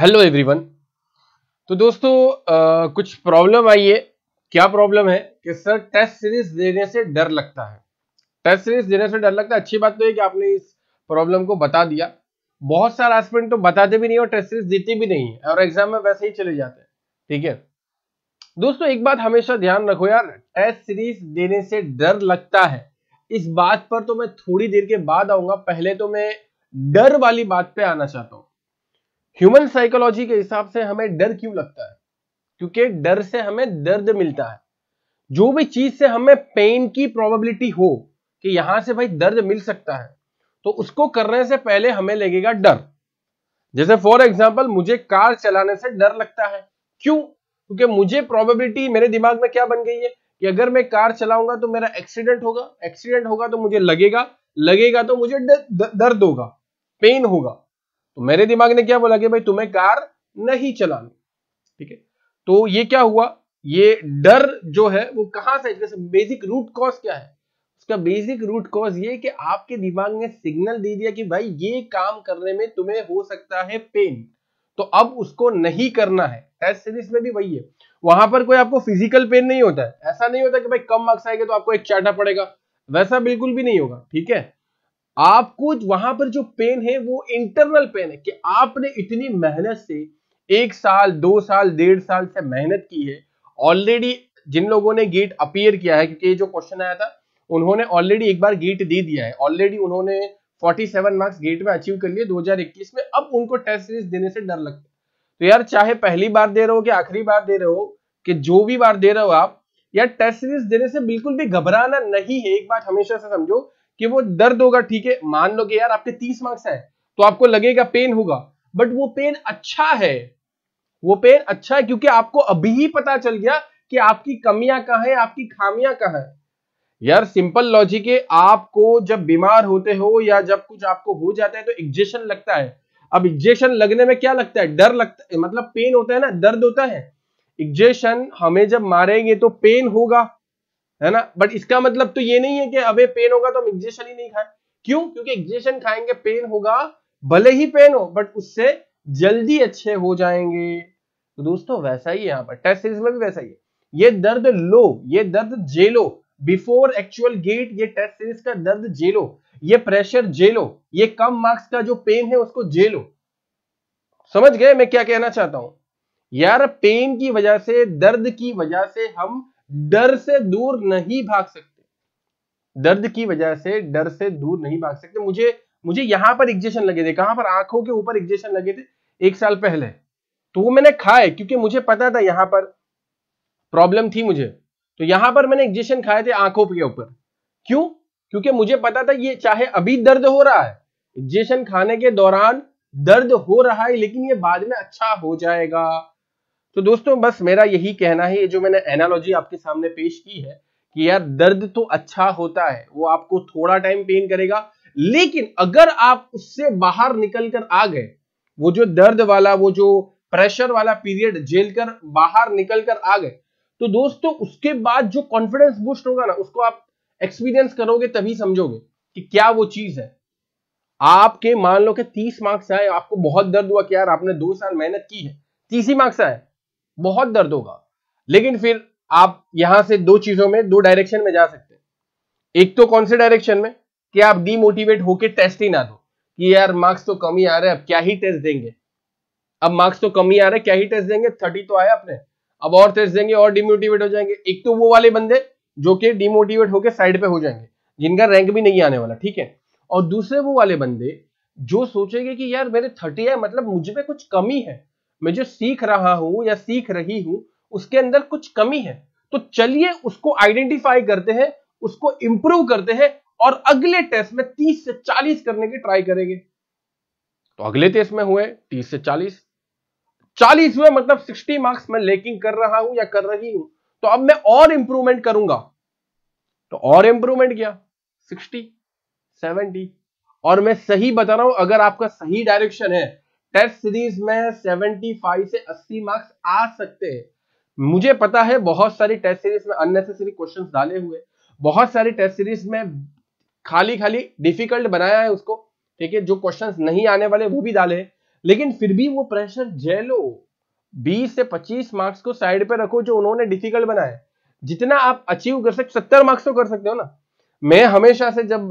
hello everyone तो दोस्तों आ, कुछ प्रॉब्लम आई है क्या प्रॉब्लम है कि सर टेस्ट सीरीज देने से डर लगता है टेस्ट सीरीज देने से डर लगता है अच्छी बात तो है कि आपने इस प्रॉब्लम को बता दिया बहुत सारे एस्पेंट तो बताते भी नहीं और टेस्ट सीरीज देते भी नहीं है और एग्जाम में वैसे ही चले जाते हैं ठीक है दोस्तों एक बात हमेशा ध्यान रखो यार टेस्ट सीरीज देने से डर लगता है इस बात पर तो मैं थोड़ी देर के बाद आऊंगा पहले तो मैं डर वाली बात पे आना चाहता हूं ह्यूमन साइकोलॉजी के हिसाब से हमें डर क्यों लगता है क्योंकि डर से हमें दर्द मिलता है जो भी चीज से हमें पेन की प्रोबेबिलिटी हो कि यहां से भाई दर्द मिल सकता है तो उसको करने से पहले हमें लगेगा डर जैसे फॉर एग्जाम्पल मुझे कार चलाने से डर लगता है क्यों क्योंकि मुझे प्रोबेबिलिटी मेरे दिमाग में क्या बन गई है कि अगर मैं कार चलाऊंगा तो मेरा एक्सीडेंट होगा एक्सीडेंट होगा तो मुझे लगेगा लगेगा तो मुझे दर्द होगा पेन होगा तो मेरे दिमाग ने क्या बोला कि भाई तुम्हें कार नहीं चलानी ठीक है तो ये क्या हुआ ये डर जो है वो कहां से जैसे बेसिक रूट कॉज क्या है उसका बेसिक रूट कॉज ये कि आपके दिमाग ने सिग्नल दे दिया कि भाई ये काम करने में तुम्हें हो सकता है पेन तो अब उसको नहीं करना है टेस्ट सीरीज में भी वही है वहां पर कोई आपको फिजिकल पेन नहीं होता है ऐसा नहीं होता कि भाई कम मार्क्स आएगा तो आपको एक चाटा पड़ेगा वैसा बिल्कुल भी नहीं होगा ठीक है आपको वहां पर जो पेन है वो इंटरनल पेन है कि आपने इतनी मेहनत से एक साल दो साल डेढ़ साल से मेहनत की है ऑलरेडी जिन लोगों ने गेट अपियर किया है क्योंकि ये जो क्वेश्चन आया था उन्होंने ऑलरेडी एक बार गेट दे दिया है ऑलरेडी उन्होंने 47 मार्क्स गेट में अचीव कर लिए 2021 में अब उनको टेस्ट सीरीज देने से डर लगता है तो यार चाहे पहली बार दे रहे हो कि आखिरी बार दे रहे हो कि जो भी बार दे रहे हो आप यार टेस्ट सीरीज देने से बिल्कुल भी घबराना नहीं है एक बात हमेशा से समझो कि वो दर्द होगा ठीक है मान लो कि यार आपके तीस मार्क्स हैं तो आपको लगेगा पेन होगा बट वो पेन अच्छा है वो पेन अच्छा है क्योंकि आपको अभी ही पता चल गया कि आपकी कमियां कहा है आपकी खामियां कहा है यार सिंपल लॉजिक है आपको जब बीमार होते हो या जब कुछ आपको हो जाता है तो एग्जेशन लगता है अब एग्जेशन लगने में क्या लगता है डर लगता है मतलब पेन होता है ना दर्द होता है एग्जेशन हमें जब मारेंगे तो पेन होगा है ना बट इसका मतलब तो ये नहीं है कि अबे पेन होगा तो हम एग्जेशन ही नहीं खाए क्यों क्योंकि एग्जेशन खाएंगे पेन होगा भले ही पेन हो बट उससे जल्दी अच्छे हो जाएंगे तो दोस्तों वैसा ही यहाँ पर टेस्ट सीरीज में भी वैसा ही है ये दर्द लो ये दर्द जेलो बिफोर एक्चुअल गेट ये टेस्ट सीरीज का दर्द जेलो ये प्रेशर जेलो ये कम मार्क्स का जो पेन है उसको जेलो समझ गए मैं क्या कहना चाहता हूं यार पेन की वजह से दर्द की वजह से हम डर से दूर नहीं भाग सकते दर्द की वजह से डर से दूर नहीं भाग सकते मुझे मुझे यहां पर एग्जेशन लगे थे कहां पर आंखों के ऊपर एग्जेशन लगे थे एक साल पहले तो वो मैंने खाए क्योंकि मुझे पता था यहां पर प्रॉब्लम थी मुझे तो यहां पर मैंने एग्जेशन खाए थे आंखों के ऊपर क्यों क्योंकि मुझे पता था ये चाहे अभी दर्द हो रहा है एग्जेशन खाने के दौरान दर्द हो रहा है लेकिन ये बाद में अच्छा हो जाएगा तो दोस्तों बस मेरा यही कहना है ये जो मैंने एनालॉजी आपके सामने पेश की है कि यार दर्द तो अच्छा होता है वो आपको थोड़ा टाइम पेन करेगा लेकिन अगर आप उससे बाहर निकल कर आ गए वो जो दर्द वाला वो जो प्रेशर वाला पीरियड झेल कर बाहर निकल कर आ गए तो दोस्तों उसके बाद जो कॉन्फिडेंस बूस्ट होगा ना उसको आप एक्सपीरियंस करोगे तभी समझोगे कि क्या वो चीज है आपके मान लो कि तीस मार्क्स आए आपको बहुत दर्द हुआ कि यार आपने दो साल मेहनत की है तीस ही मार्क्स आए बहुत दर्द होगा लेकिन फिर आप यहां से दो चीजों में दो डायरेक्शन में जा सकते हैं एक तो कौन से डायरेक्शन में कि आप डीमोटिवेट होकर टेस्ट ही ना दो कि यार मार्क्स तो कम ही आ रहे हैं अब क्या ही टेस्ट देंगे अब मार्क्स तो कम ही आ रहे हैं क्या ही टेस्ट देंगे थर्टी तो आया अपने अब और टेस्ट देंगे और डिमोटिवेट हो जाएंगे एक तो वो वाले बंदे जो कि डिमोटिवेट होकर साइड पे हो जाएंगे जिनका रैंक भी नहीं आने वाला ठीक है और दूसरे वो वाले बंदे जो सोचेंगे कि यार मेरे थर्टी है मतलब मुझ में कुछ कमी है मैं जो सीख रहा हूं या सीख रही हूं उसके अंदर कुछ कमी है तो चलिए उसको आइडेंटिफाई करते हैं उसको इंप्रूव करते हैं और अगले टेस्ट में 30 से 40 करने की ट्राई करेंगे तो अगले टेस्ट में हुए 30 से 40 40 हुए मतलब 60 मार्क्स में लेकिन कर रहा हूं या कर रही हूं तो अब मैं और इंप्रूवमेंट करूंगा तो और इंप्रूवमेंट किया 60 70 और मैं सही बता रहा हूं अगर आपका सही डायरेक्शन है टेस्ट सीरीज में 75 से 80 मार्क्स आ सकते हैं मुझे पता है बहुत सारी टेस्ट सीरीज में अननेसेसरी क्वेश्चंस डाले हुए बहुत सारी टेस्ट सीरीज में खाली खाली डिफिकल्ट बनाया है उसको ठीक है जो क्वेश्चंस नहीं आने वाले वो भी डाले लेकिन फिर भी वो प्रेशर झेलो 20 से 25 मार्क्स को साइड पे रखो जो उन्होंने डिफिकल्ट बनाया जितना आप अचीव कर सकते सत्तर मार्क्स तो कर सकते हो ना मैं हमेशा से जब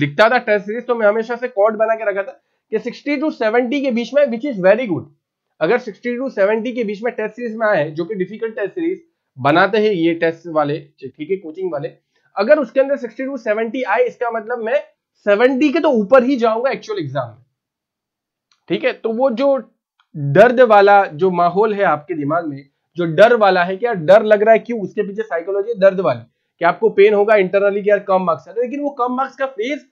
लिखता था टेस्ट सीरीज तो मैं हमेशा से कॉर्ड बना के रखा था कि 60 टू 70 के बीच में विच इज वेरी गुड अगर 60 टू 70 के बीच में टेस्ट सीरीज में आए जो कि डिफिकल्ट टेस्ट सीरीज बनाते हैं ये टेस्ट वाले ठीक है कोचिंग वाले अगर उसके अंदर 60 टू 70 आए इसका मतलब मैं 70 के तो ऊपर ही जाऊंगा एक्चुअल एग्जाम में ठीक है तो वो जो दर्द वाला जो माहौल है आपके दिमाग में जो डर वाला है क्या डर लग रहा है क्यों उसके पीछे साइकोलॉजी दर्द वाली कि आपको पेन होगा इंटरनली कि यार कम मार्क्स है लेकिन वो कम मार्क्स का फेज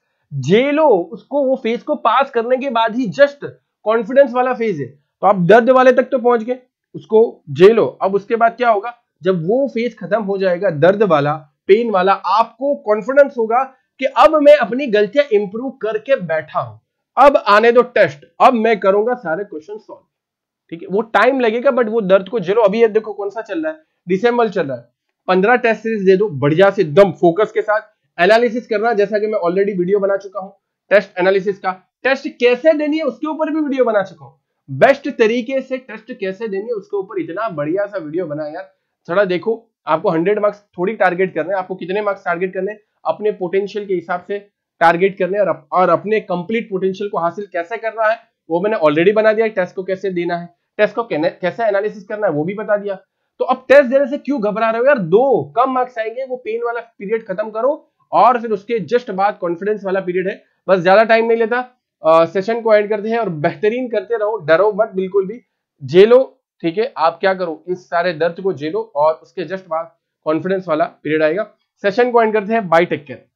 जेलो उसको वो फेज को पास करने के बाद ही जस्ट कॉन्फिडेंस वाला फेज है तो आप दर्द वाले तक तो पहुंच गए उसको जेलो अब उसके बाद क्या होगा जब वो फेज खत्म हो जाएगा दर्द वाला पेन वाला आपको कॉन्फिडेंस होगा कि अब मैं अपनी गलतियां इंप्रूव करके बैठा हूं अब आने दो टेस्ट अब मैं करूंगा सारे क्वेश्चन सॉल्व ठीक है वो टाइम लगेगा बट वो दर्द को जेलो अभी देखो कौन सा चल रहा है दिसंबर चल रहा है पंद्रह टेस्ट सीरीज दे दो बढ़िया से एकदम फोकस के साथ एनालिसिस करना जैसा कि मैं ऑलरेडी वीडियो बना चुका हूं टेस्ट एनालिसिस का टेस्ट कैसे देनी है उसके ऊपर भी वीडियो बना चुका हूं बेस्ट तरीके से टेस्ट कैसे देनी है उसके ऊपर इतना बढ़िया सा वीडियो बना यार थोड़ा देखो आपको हंड्रेड मार्क्स थोड़ी टारगेट करने आपको कितने मार्क्स टारगेट करने अपने पोटेंशियल के हिसाब से टारगेट करने और, अप, और अपने कंप्लीट पोटेंशियल को हासिल कैसे करना है वो मैंने ऑलरेडी बना दिया टेस्ट को कैसे देना है टेस्ट को कैसे एनालिसिस करना है वो भी बता दिया तो अब टेस्ट देने से क्यों घबरा रहे हो यार दो कम मार्क्स आएंगे वो पेन वाला पीरियड खत्म करो और फिर उसके जस्ट बाद कॉन्फिडेंस वाला पीरियड है बस ज्यादा टाइम नहीं लेता सेशन को एंड करते हैं और बेहतरीन करते रहो डरो मत बिल्कुल भी झेलो ठीक है आप क्या करो इस सारे दर्द को झेलो और उसके जस्ट बाद कॉन्फिडेंस वाला पीरियड आएगा सेशन को एंड करते हैं बाई टेक केयर